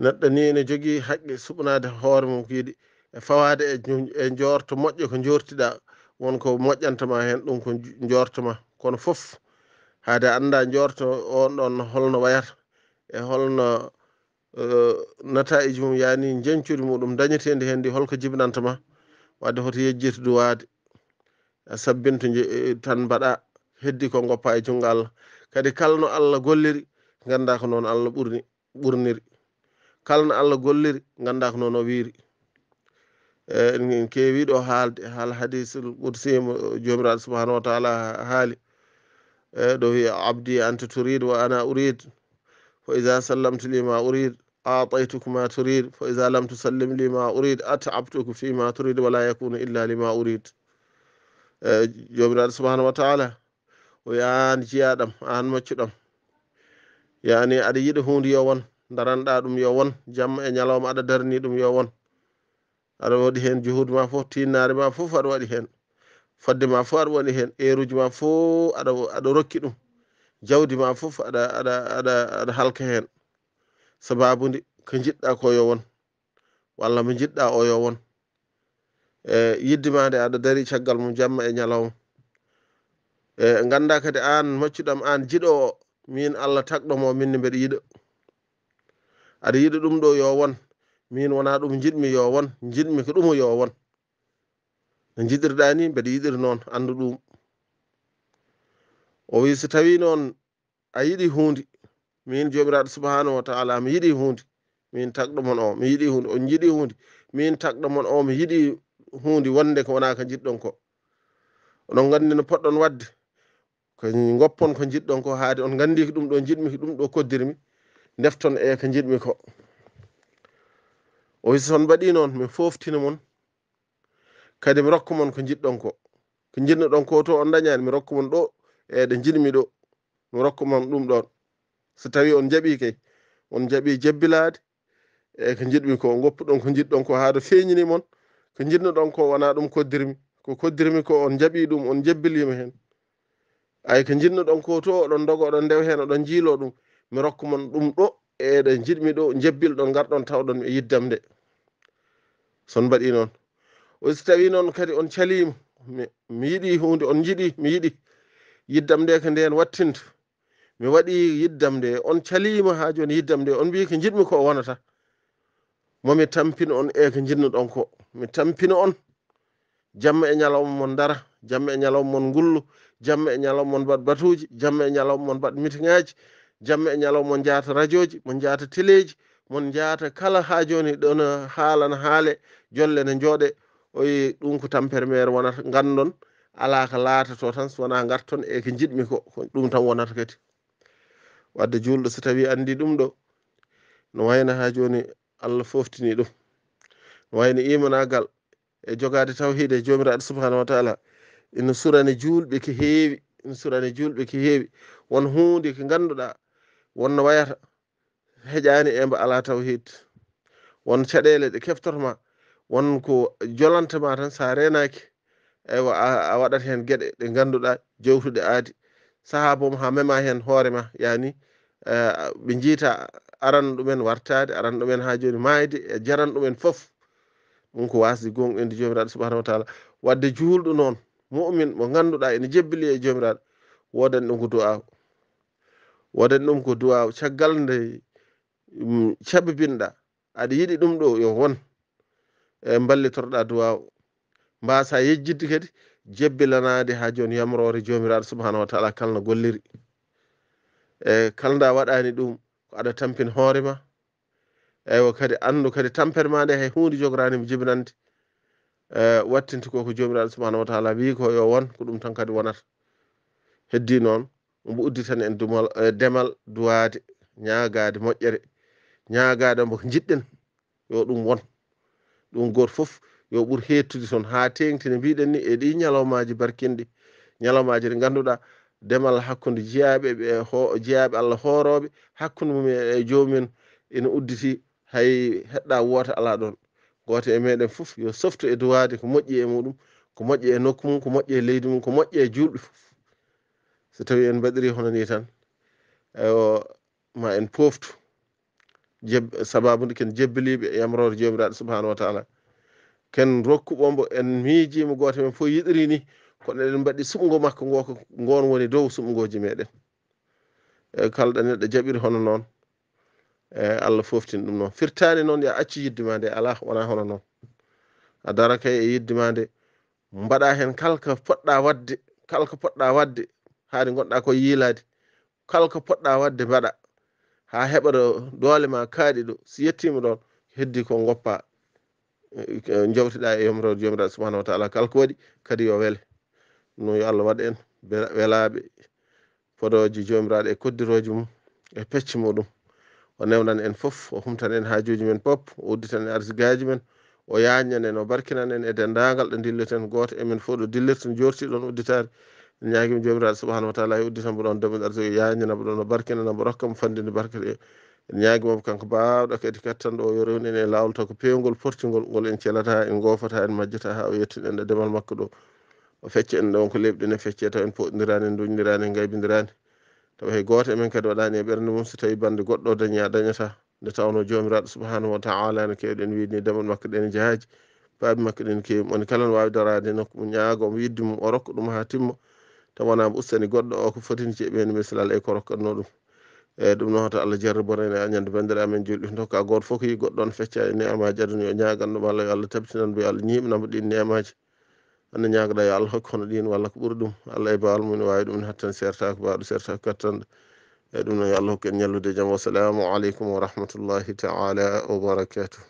neɗɗo ni ene jogii haqqe suɓnaade hoore mum kiidi e fawaade e, e njoorto moƴƴo ko njoortiɗa wonko moƴƴantama heen ɗum ko njoortoma kono fof haade annda njoorto on ɗon holno wayata e holno e, nataiji mum yaani jencuri muɗum dañetedi hen ndi holko jibinantama wadde hoto yejjirta duwaade sabbinto e, tan mbaɗa heddi ko goppa e junngo allah kadi kalno allah golliri ganda ko noon allah ɓurni ɓurniri kala no allah golliri ganduɗa ko noon o wiiri en keewi ɗo haalde hal hadis qudsima jomiraɗo subahanahu wa taala haali e ɗo wiya abdi anta turide wa ana urid fo isa sallamtu lima urid ataytuk ma turide fo isa lam tusallim lima urid atabtuku fi ma turide wala yakunu illa lima urid e jomiraɗo subahanahu wa taala o wi an jiyaɗam an moccuɗam yani aɗa yiɗa hunde yo won daranɗa ɗum yo won jamma e ñalawma aɗa darani ɗum yo won aɗa waɗi hen juhudema foof tinnare ma foof aɗa waɗi hen fodde ma foof aɗa waɗi hen heruji ma foof aɗa aɗa rokki ɗum jawdi ma foof aɗa aɗa aɗa aɗa halka hen sababude ko jiɗɗa ko yo won walla mo jiɗɗa o yo won e yiddemade aɗa dari caggal mum jamma e ñalawma e ganda kadi an maccuɗam an jiɗo o min allah tagɗomo minne mbeɗa yiɗa aɗa yiɗi ɗum ɗo yo won min wona ɗum jiɗmi yo won jiɗmi ko ɗum yo won no jiɗirɗa ni mbeɗa yiɗiri noon andu ɗum o wi so tawi noon a yiɗi hunde min jomiraɗo subhanahu wa taala mi yiɗi hunde min tagɗomon o mi yiɗi hunde on jiɗi hunde min tagɗomon o mi yiɗi hunde wonde ko wona ko jiɗɗon ko oɗon gandi no poɗɗon wadde ko goppon ko jiɗɗon ko haade on gandi ko ɗum ɗo jiɗmi ko ɗum ɗo koddirmi defton e ko jiɗmi ko o hisi toon mbaɗi noon min foftina mon kadi mi rokka mon ko jiɗɗon ko ko jinnoɗon ko to on dañani mi rokka mon ɗo e ɗo jiɗmi ɗo mi rokka mon ɗum ɗon so tawi on jaɓi kay on jaɓi jebbilade e ko jiɗmi ko goppuɗon ko jiɗɗon ko haa to feeñini mon ko jinnoɗon ko wona ɗum koddirmi ko koddirmi ko on jaɓi ɗum on jebbilima hen ay ko jinnoɗon ko to oɗon dogo oɗon ndew hen oɗon jiilo ɗum mi rokku mon ɗum ɗo eɗe jiɗmi ɗo jebbil ɗon garɗon tawɗon e yiddam nde son mbaɗi noon osi tawi noon kadi on calima mi yiɗi hunde on jiɗi mi yiɗi yiddam nde ko nden wattinta mi waɗi yiddam nde on calima ha joni yiddam nde on mbi ko jiɗmi ko wonata momi tampina on e ko jinnuɗon ko mi tampina on jamma e ñalawma mon dara jamma e ñalawma mon gullu jamma e ñalawma mon mbaɗ batuji jamma e ñalawma mon mbaɗ mitiŋaji jamma e ñalawma on jaata radio ji mon jaata télé ji mon jaata kala ha joni ɗon eh, haalana haale jolle ne jooɗe oyi ɗum ko tampere mere wonata gandon ala ka laatato tan sowona garton eko jiɗmi ko ɗum tan wonata kadi wadde julɗo so tawi andi ɗum ɗo no wayna ha joni allah foftini ɗum no wayno imanagal e jogade tawhide e jomiraɗo subhanahu wa taala ina surani julɓe ko heewi ina surani julɓe ko heewi won hunde ko ganduɗa wonno wayata heƴani embo ala taw hid won caɗele ɗe keftotoma won ko jolantama tan sa renaki eywa a waɗat hen gueɗe ɗe ganduɗa jewtuɗe aadi saha boom ha mema hen hoorema yani e, ɓe jiita aran ɗumen wartade aran ɗumen ha joni mayde e jaran ɗumen foof ɗum ko wasdi gong inde jomiraɗo subahanahu wa taala wadde juulɗo noon mumin mo ganduɗa ene jebbili e jomiraɗo wodani ɗum ko do aw waɗani ɗum ko duwa caggal nde mm, cabbibinɗa aɗa yiɗi ɗum ɗo yo won e ballitorɗa duwa mbasa yejjidde kadi jebbilanade ha joni yamrore jomiraɗo subhanahu wa taala kalno golliri e kalda waɗani ɗum ko aɗa tampin hoorema eywo kadi andu kadi tampere ma nde hay hunde jogoranimo jibinande e wattinti koko jomiraɗo subahanahu wa taala wi ko yo won ko ɗum tan kadi wonata heddi noon ombo uddi tan en dumal eh, demal duwaade ñaagaade moƴƴere ñaagaade mbo ko jiɗɗen yo ɗum won ɗum gooto fof yo ɓur hettude toon haa teeŋti no mbiɗen ni e ɗi ñalawmaaji barkinɗi ñalawmaaji ɗi ngannduɗaa demal hakkunde jeyaaɓe ɓe jeyaaɓe allah hoorooɓe hakkunde mumen e, e joomumen ene udditii hay heɗɗaa woota alaa ɗoon gooto e meeɗen fof yo softu e duwaade ko moƴƴi e muɗum ko moƴƴi e nokku mum ko moƴƴi e leydi mum ko moƴƴi e juulɓe fof so tawi en mbaɗiri hono ni tan o ma en poftu jeb sababude ken jebbiliɓe e yamrore jomiraɗo subhanahu wa taala ken rokku ɓombo en miijima goto men fo yiɗiri ni kono eɗen mbaɗɗi suɓugo makko goko ngon woni dow suɓugoji meɗen ey kalaɗa neɗɗo jaɓiri hono noon e allah foftini ɗum noon firtani noon yo acci yidde ma nde ala wona hono noon a dara kay e yidde ma nde mbaɗa hen kalko poɗɗa wadde kalko poɗɗa wadde haa ɗi gonɗa ko yiilaadi kala ko poɗɗa wadde mbaɗa haa heɓaɗo doole ma kaaɗi ɗo si yettima ɗon heddi ko goppa jawtiɗa e, e, e yomrod yomiraɗ subahanahu wa taala kala ko waɗi kadi yo weele no yo allah waɗ en welaaɓe podooji jomiraɗo e koddirooji mum e pecce muɗum o newnan en fof o humtan en haajuji men pop o udditan e arsigaji men o yaañan en o barkinan en e denndaangal ɗo dilleten gooto emen fof ɗo dillirton joortiɗon udditaare ñaagimi joomiraaɗo subahanahu wa taala e udditan mbo ɗon domin arsugo yañana mbo ɗon o barkinana mbo rokka mo fanndinde barka ɗe en ñaagi mamo kanko mbaawɗo kadi kadi tan ɗo yo rewni en e laawol taw ko peewngol portingol ngol en celata en goofata en majjata haa o yettin en e demal makko ɗo o fecca en ɗon ko leeɓɗen e fecce taw en poɗɗondirani en duñnirani en ngaybindirani tawa hay gooto emen kadi waɗani e ɓernde mum so tawi bande goɗɗo o dañi a dañata nde tawno joomiraaɗo subahanahu wa taala no kewɗen wiidni demal makko ɗe ne jahaaji paabi makko ɗe ne kewi moni kala ne waawi darade nokku mo ñaago mo yiddi mum o rokka ɗum haa timma tawanama ustani goɗɗo o ko fotini ceeɓi hen misalal e ko rokkanno ɗum eyyi ɗum noon hata allah jarri bonene añande bandira amen julɗi dokka goto foof ko yi goɗɗo ɗon fecca e nemaji aduna yo ñagan ɗum allah yo allah tabitinan yo allah ñiɓnamo ɗin nemaji anne ñagoɗa yo allah hokki hono ɗin walla ko ɓuuri ɗum allah e bawal mum ne wawi ɗum ne hattan sertako bawɗo sertako kattanɗo eyyi ɗum noon yo allah hokku en ñallude jaam wassalamu aleykum wa rahmatullahi taala wa barakatuh